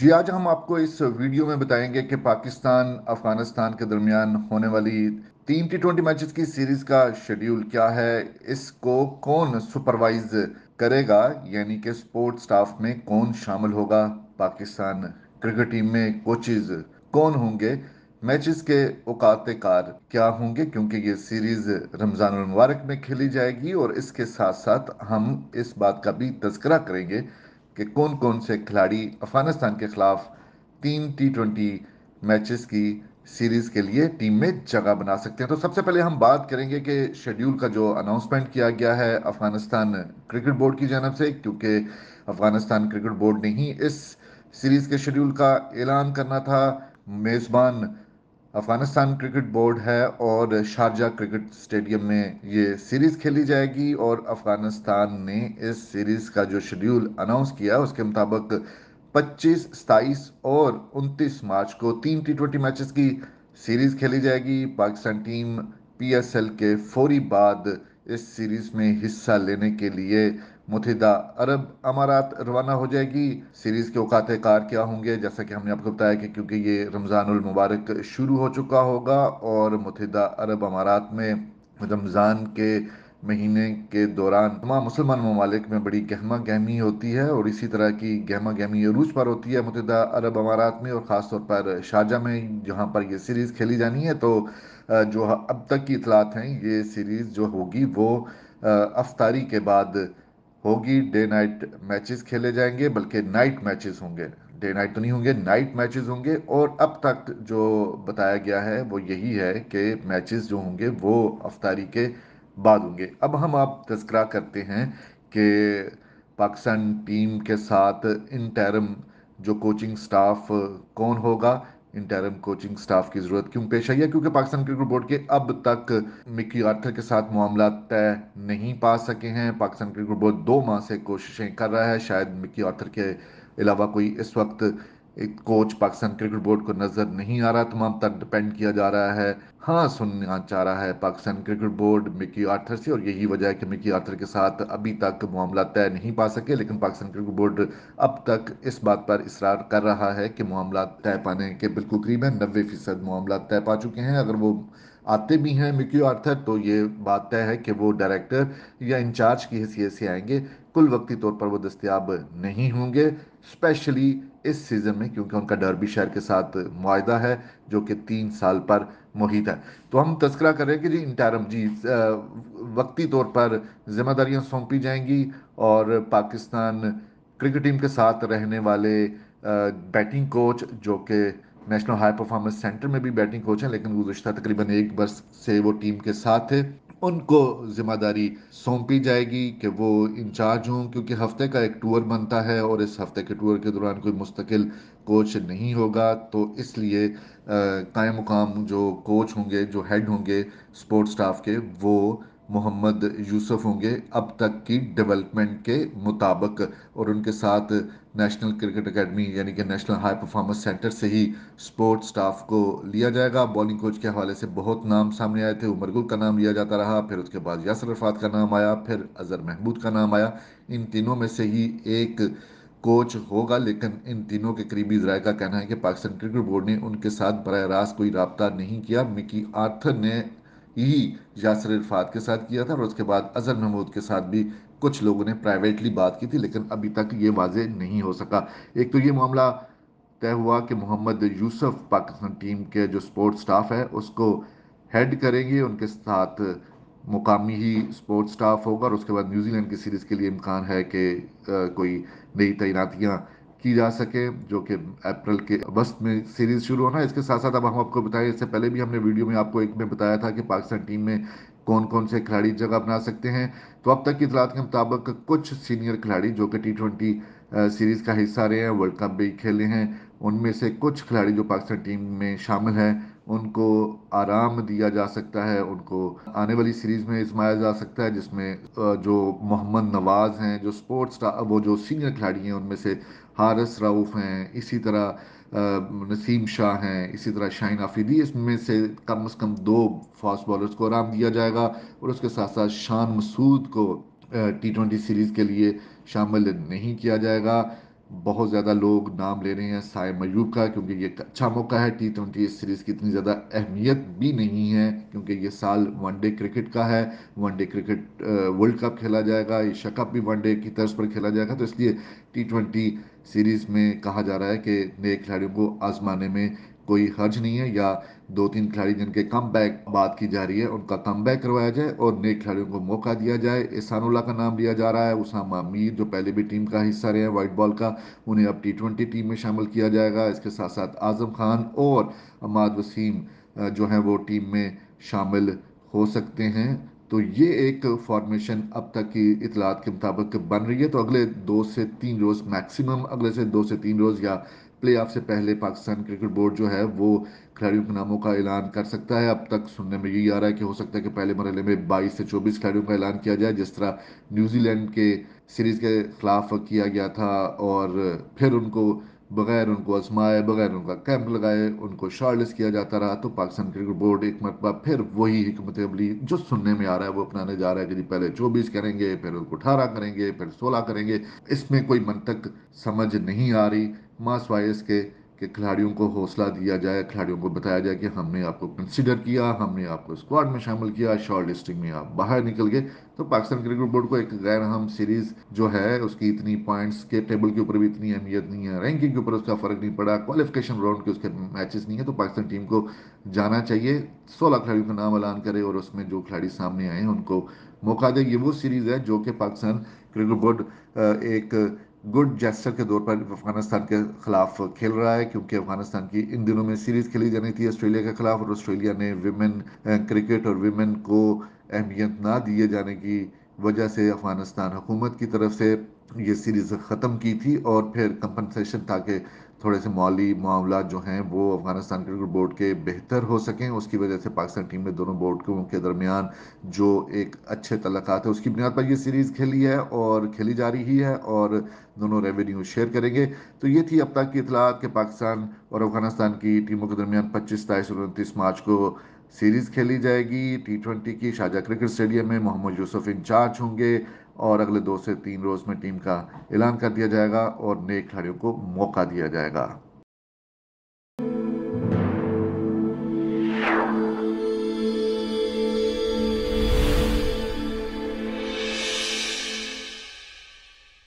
जी आज हम आपको इस वीडियो में बताएंगे कि पाकिस्तान अफगानिस्तान के दरमियान होने वाली तीन टी ट्वेंटी मैचेस की सीरीज का शेड्यूल क्या है इसको कौन सुपरवाइज करेगा यानी कि स्पोर्ट्स स्टाफ में कौन शामिल होगा पाकिस्तान क्रिकेट टीम में कोचिज कौन होंगे मैचेस के औकात कार क्या होंगे क्योंकि ये सीरीज रमजान मुबारक में खेली जाएगी और इसके साथ साथ हम इस बात का भी तस्करा करेंगे कि कौन कौन से खिलाड़ी अफगानिस्तान के खिलाफ तीन टी ट्वेंटी मैचेस की सीरीज़ के लिए टीम में जगह बना सकते हैं तो सबसे पहले हम बात करेंगे कि शेड्यूल का जो अनाउंसमेंट किया गया है अफगानिस्तान क्रिकेट बोर्ड की जानब से क्योंकि अफगानिस्तान क्रिकेट बोर्ड ने ही इस सीरीज़ के शेड्यूल का ऐलान करना था मेज़बान अफगानिस्तान क्रिकेट बोर्ड है और शारजा क्रिकेट स्टेडियम में ये सीरीज़ खेली जाएगी और अफगानिस्तान ने इस सीरीज़ का जो शेड्यूल अनाउंस किया उसके मुताबिक 25, 27 और 29 मार्च को तीन टी ट्वेंटी मैचेस की सीरीज़ खेली जाएगी पाकिस्तान टीम पीएसएल के फौरी बाद इस सीरीज़ में हिस्सा लेने के लिए मुतहदा अरब अमारात रवाना हो जाएगी सीरीज़ के औकात कार क्या होंगे जैसा कि हमने आपको बताया कि क्योंकि ये मुबारक शुरू हो चुका होगा और मुतहदा अरब अमारात में रमज़ान के महीने के दौरान तमाम मुसलमान ममालिक में बड़ी गहमा गहमी होती है और इसी तरह की गहमा गहमी अरूज पर होती है मुतहदा अरब अमारात में और ख़ास तौर पर शाहजहाँ में जहाँ पर यह सीरीज़ खेली जानी है तो जो अब तक की इतलात हैं ये सीरीज़ जो होगी वो अफ्तारी के बाद होगी डे नाइट मैचेस खेले जाएंगे बल्कि नाइट मैचेस होंगे डे नाइट तो नहीं होंगे नाइट मैचेस होंगे और अब तक जो बताया गया है वो यही है कि मैचेस जो होंगे वो अफ्तारी के बाद होंगे अब हम आप तस्करा करते हैं कि पाकिस्तान टीम के साथ इन टर्म जो कोचिंग स्टाफ कौन होगा इंटरम कोचिंग स्टाफ की ज़रूरत क्यों पेश आई है क्योंकि पाकिस्तान क्रिकेट बोर्ड के अब तक मिकी आर्थर के साथ मामला तय नहीं पा सके हैं पाकिस्तान क्रिकेट बोर्ड दो माह से कोशिशें कर रहा है शायद मिकी आर्थर के अलावा कोई इस वक्त एक कोच पाकिस्तान क्रिकेट बोर्ड को नज़र नहीं आ रहा तमाम तक डिपेंड किया जा रहा है हाँ सुनना चाह रहा है Pakistan cricket board Mickey Arthur से और यही वजह है कि मिकी आर्थर के साथ अभी तक मामला तय नहीं पा सके लेकिन पाकिस्तान क्रिकेट बोर्ड अब तक इस बात पर इसरार कर रहा है कि मामला तय पाने के बिल्कुल करीब है नब्बे फीसद मामला तय पा चुके हैं अगर वो आते भी हैं मिक्यू आर्थर तो ये बात तय है कि वो डायरेक्टर या इंचार्ज की हैसियत से आएंगे कुल वक्ती तौर पर वो दस्तियाब नहीं होंगे स्पेशली इस सीज़न में क्योंकि उनका डरबी शहर के साथ माहा है जो कि तीन साल पर मुहित है तो हम तस्करा कर रहे हैं कि जी इंटरम जी वक्ती तौर पर जिम्मेदारियां सौंपी जाएंगी और पाकिस्तान क्रिकेट टीम के साथ रहने वाले बैटिंग कोच जो कि नेशनल हाई परफॉर्मेंस सेंटर में भी बैटिंग कोच हैं लेकिन गुजशत तकरीबन एक बरस से वो टीम के साथ थे उनको ज़िम्मेदारी सौंपी जाएगी कि वो इंचार्ज हों क्योंकि हफ्ते का एक टूर बनता है और इस हफ्ते के टूर के दौरान कोई मुस्तकिल कोच नहीं होगा तो इसलिए कायम मुकाम जो कोच होंगे जो हेड होंगे स्पोर्ट्स स्टाफ के वो मोहम्मद यूसुफ होंगे अब तक की डेवलपमेंट के मुताबिक और उनके साथ नेशनल क्रिकेट एकेडमी यानी कि नेशनल हाई परफॉर्मेंस सेंटर से ही स्पोर्ट्स स्टाफ को लिया जाएगा बॉलिंग कोच के हवाले से बहुत नाम सामने आए थे उमर गुल का नाम लिया जाता रहा फिर उसके बाद यासर अरफात का नाम आया फिर अजहर महमूद का नाम आया इन तीनों में से ही एक कोच होगा लेकिन इन तीनों के करीबी जराये का कहना है कि पाकिस्तान क्रिकेट बोर्ड ने उनके साथ बर रास्त कोई रबता नहीं किया मिकी आर्थर ने ही यासर इरफात के साथ किया था और उसके बाद अजहर महमूद के साथ भी कुछ लोगों ने प्राइवेटली बात की थी लेकिन अभी तक ये वाजे नहीं हो सका एक तो ये मामला तय हुआ कि मोहम्मद यूसुफ पाकिस्तान टीम के जो स्पोर्ट्स स्टाफ है उसको हेड करेंगे उनके साथ मुकामी ही स्पोर्ट्स स्टाफ होगा और उसके बाद न्यूजीलैंड की सीरीज़ के लिए इम्कान है कि कोई नई तैनातियाँ की जा सके जो कि अप्रैल के अगस्त में सीरीज शुरू होना इसके साथ साथ अब हम आपको बताएं इससे पहले भी हमने वीडियो में आपको एक में बताया था कि पाकिस्तान टीम में कौन कौन से खिलाड़ी जगह अपना सकते हैं तो अब तक की इतलात के मुताबिक कुछ सीनियर खिलाड़ी जो कि टी ट्वेंटी सीरीज़ का हिस्सा रहे हैं वर्ल्ड कप भी खेले हैं उनमें से कुछ खिलाड़ी जो पाकिस्तान टीम में शामिल हैं उनको आराम दिया जा सकता है उनको आने वाली सीरीज़ में आजमाया जा सकता है जिसमें जो मोहम्मद नवाज़ हैं जो स्पोर्ट्स वो जो सीनियर खिलाड़ी हैं उनमें से हारस राउफ हैं इसी तरह नसीम शाह हैं इसी तरह शाहीन आफरीदी इसमें से कम अज़ कम दो फास्ट बॉलर्स को आराम दिया जाएगा और उसके साथ साथ शान मसूद को टी ट्वेंटी सीरीज़ के लिए शामिल नहीं किया जाएगा बहुत ज़्यादा लोग नाम ले रहे हैं साय मयूब का क्योंकि ये अच्छा मौका है टी ट्वेंटी सीरीज़ की इतनी ज़्यादा अहमियत भी नहीं है क्योंकि ये साल वनडे क्रिकेट का है वनडे क्रिकेट वर्ल्ड कप खेला जाएगा एशिया कप भी वनडे की तर्ज पर खेला जाएगा तो इसलिए टी ट्वेंटी सीरीज़ में कहा जा रहा है कि नए खिलाड़ियों को आजमाने में कोई हर्ज नहीं है या दो तीन खिलाड़ी जिनके कम बैक बात की जा रही है उनका कम बैक करवाया जाए और नए खिलाड़ियों को मौका दिया जाए इसानुल्ला का नाम लिया जा रहा है उसामा मीर जो पहले भी टीम का हिस्सा रहे हैं वाइट बॉल का उन्हें अब टी ट्वेंटी टीम में शामिल किया जाएगा इसके साथ साथ आजम खान और अमाद वसीम जो हैं वो टीम में शामिल हो सकते हैं तो ये एक फॉर्मेशन अब तक की इतलात के मुताबिक बन रही है तो अगले दो से तीन रोज़ मैक्सिमम अगले से दो से तीन रोज़ या प्ले ऑफ से पहले पाकिस्तान क्रिकेट बोर्ड जो है वो खिलाड़ियों के नामों का ऐलान कर सकता है अब तक सुनने में यही आ रहा है कि हो सकता है कि पहले मरहले में 22 से 24 खिलाड़ियों का ऐलान किया जाए जिस तरह न्यूजीलैंड के सीरीज़ के खिलाफ किया गया था और फिर उनको बगैर उनको आजमाए बगैर उनका कैंप लगाए उनको शॉर्टलिस्ट किया जाता रहा तो पाकिस्तान क्रिकेट बोर्ड एक मरतबा फिर वही हमत अमली जो सुनने में आ रहा है वो अपनाने जा रहा है कि पहले चौबीस करेंगे फिर उनको अठारह करेंगे फिर सोलह करेंगे इसमें कोई मन तक समझ नहीं आ रही मास वायस के कि खिलाड़ियों को हौसला दिया जाए खिलाड़ियों को बताया जाए कि हमने आपको कंसिडर किया हमने आपको स्क्वाड में शामिल किया शॉर्ट लिस्टिंग में आप बाहर निकल गए तो पाकिस्तान क्रिकेट बोर्ड को एक गैर अहम सीरीज जो है उसकी इतनी पॉइंट्स के टेबल के ऊपर भी इतनी अहमियत नहीं है रैंकिंग के ऊपर उसका फर्क नहीं पड़ा क्वालिफिकेशन राउंड के उसके मैचेस नहीं है तो पाकिस्तान टीम को जाना चाहिए सोलह खिलाड़ियों का नाम ऐलान करे और उसमें जो खिलाड़ी सामने आए उनको मौका दे ये वो सीरीज़ है जो कि पाकिस्तान क्रिकेट बोर्ड एक गुड जेस्टर के तौर पर अफगानिस्तान के खिलाफ खेल रहा है क्योंकि अफगानिस्तान की इन दिनों में सीरीज खेली जानी थी ऑस्ट्रेलिया के खिलाफ और ऑस्ट्रेलिया ने विमेन क्रिकेट और विमेन को अहमियत ना दिए जाने की वजह से अफगानिस्तान हुकूमत की तरफ से ये सीरीज़ ख़त्म की थी और फिर कंपनसेशन ताकि थोड़े से माली मामला जो हैं वो अफगानिस्तान क्रिकेट बोर्ड के बेहतर हो सकें उसकी वजह से पाकिस्तान टीम ने दोनों बोर्ड के, दरमियान जो एक अच्छे तलक है उसकी बुनियाद पर ये सीरीज़ खेली है और खेली जा रही है और दोनों रेवेन्यू शेयर करेंगे तो ये थी अब तक की इतलात कि पाकिस्तान और अफगानिस्तान की टीमों के दरमियान पच्चीस ताईस और उनतीस मार्च को सीरीज़ खेली जाएगी टी ट्वेंटी की शाहजहा क्रिकेट स्टेडियम में मोहम्मद यूसुफ इंचार्ज होंगे और अगले दो से तीन रोज़ में टीम का ऐलान कर दिया जाएगा और नए खिलाड़ियों को मौका दिया जाएगा